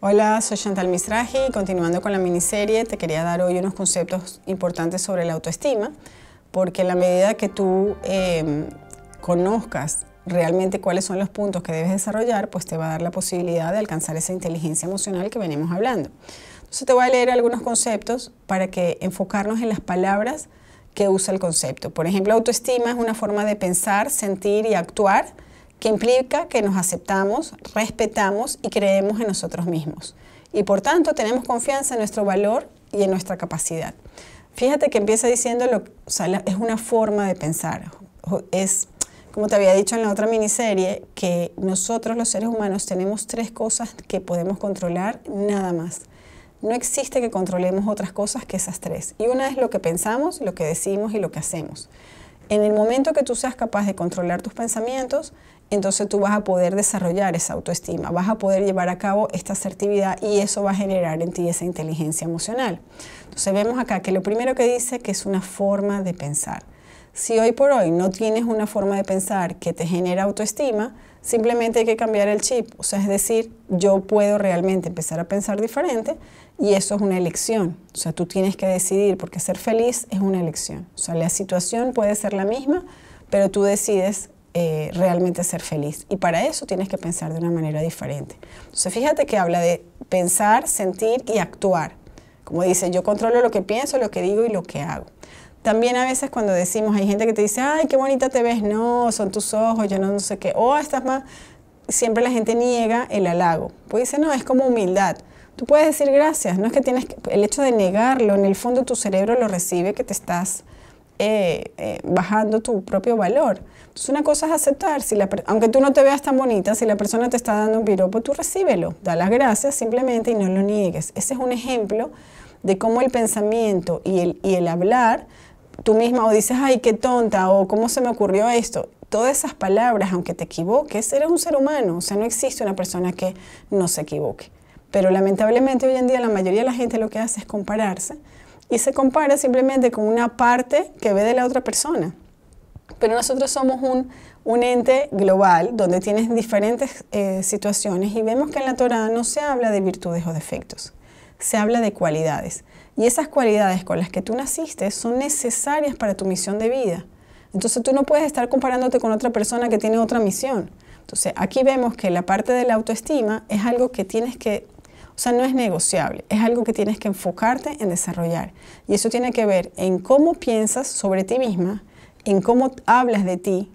Hola, soy Chantal Misraji continuando con la miniserie te quería dar hoy unos conceptos importantes sobre la autoestima porque a la medida que tú em, conozcas realmente cuáles son los puntos que debes desarrollar, pues te va a dar la posibilidad de alcanzar esa inteligencia emocional que venimos hablando. Entonces te voy a leer algunos conceptos para que enfocarnos en las palabras que usa el concepto. Por ejemplo, autoestima es una forma de pensar, sentir y actuar que implica que nos aceptamos, respetamos y creemos en nosotros mismos. Y por tanto tenemos confianza en nuestro valor y en nuestra capacidad. Fíjate que empieza diciendo, lo, es una forma de pensar. Es, como te había dicho en la otra miniserie, que nosotros los seres humanos tenemos tres cosas que podemos controlar nada más no existe que controlemos otras cosas que esas tres. Y una es lo que pensamos, lo que decimos y lo que hacemos. En el momento que tú seas capaz de controlar tus pensamientos, entonces tú vas a poder desarrollar esa autoestima, vas a poder llevar a cabo esta asertividad y eso va a generar en ti esa inteligencia emocional. Entonces vemos acá que lo primero que dice que es una forma de pensar. Si hoy por hoy no tienes una forma de pensar que te genera autoestima, simplemente hay que cambiar el chip. O sea, es decir, yo puedo realmente empezar a pensar diferente y eso es una elección. O sea, tú tienes que decidir porque ser feliz es una elección. O sea, la situación puede ser la misma, pero tú decides eh, realmente ser feliz. Y para eso tienes que pensar de una manera diferente. Entonces, fíjate que habla de pensar, sentir y actuar. Como dice, yo controlo lo que pienso, lo que digo y lo que hago. También a veces cuando decimos, hay gente que te dice, ay, qué bonita te ves, no, son tus ojos, yo no, sé qué, o oh, estás más, siempre la gente niega el halago, pues dice, no, es como humildad. Tú puedes decir gracias, no es que tienes, el hecho de negarlo, en el fondo tu cerebro lo recibe que te estás eh, eh, bajando tu propio valor. Entonces una cosa es aceptar, si aunque tú no te veas tan bonita, si la persona te está dando un piropo, tú recíbelo, da las gracias simplemente y no lo niegues. Ese es un ejemplo de cómo el pensamiento y el, y el hablar tú misma o dices, ay, qué tonta, o cómo se me ocurrió esto. Todas esas palabras, aunque te equivoques, eres un ser humano, o sea, no existe una persona que no se equivoque. Pero lamentablemente hoy en día la mayoría de la gente lo que hace es compararse y se compara simplemente con una parte que ve de la otra persona. Pero nosotros somos un, ente global donde tienes diferentes eh, situaciones y vemos que en la Torah no se habla de virtudes o defectos se habla de cualidades. Y esas cualidades con las que tú naciste son necesarias para tu misión de vida. Entonces tú no puedes estar comparándote con otra persona que tiene otra misión. Entonces aquí vemos que la parte de la autoestima es algo que tienes que, o sea, no es negociable, es algo que tienes que enfocarte en desarrollar. Y eso tiene que ver en cómo piensas sobre ti misma, en cómo hablas de ti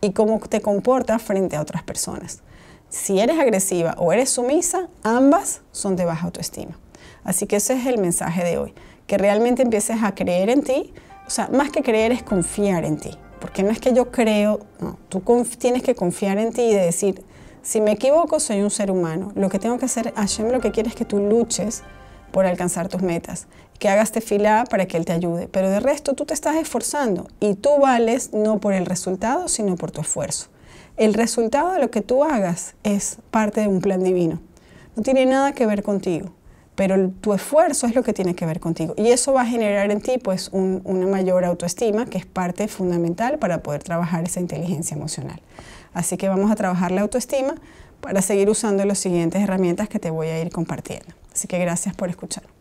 y cómo te comportas frente a otras personas. Si eres agresiva o eres sumisa, ambas son de baja autoestima. Así que ese es el mensaje de hoy, que realmente empieces a creer en ti, o sea, más que creer es confiar en ti, porque no es que yo creo, no, tú tienes que confiar en ti y decir, si me equivoco soy un ser humano, lo que tengo que hacer, Hashem lo que quieres es que tú luches por alcanzar tus metas, que hagas tefilá para que Él te ayude, pero de resto tú te estás esforzando y tú vales no por el resultado, sino por tu esfuerzo. El resultado de lo que tú hagas es parte de un plan divino, no tiene nada que ver contigo pero tu esfuerzo es lo que tiene que ver contigo. Y eso va a generar en ti pues una mayor autoestima, que es parte fundamental para poder trabajar esa inteligencia emocional. Así que vamos a trabajar la autoestima para seguir usando las siguientes herramientas que te voy a ir compartiendo. Así que gracias por escuchar.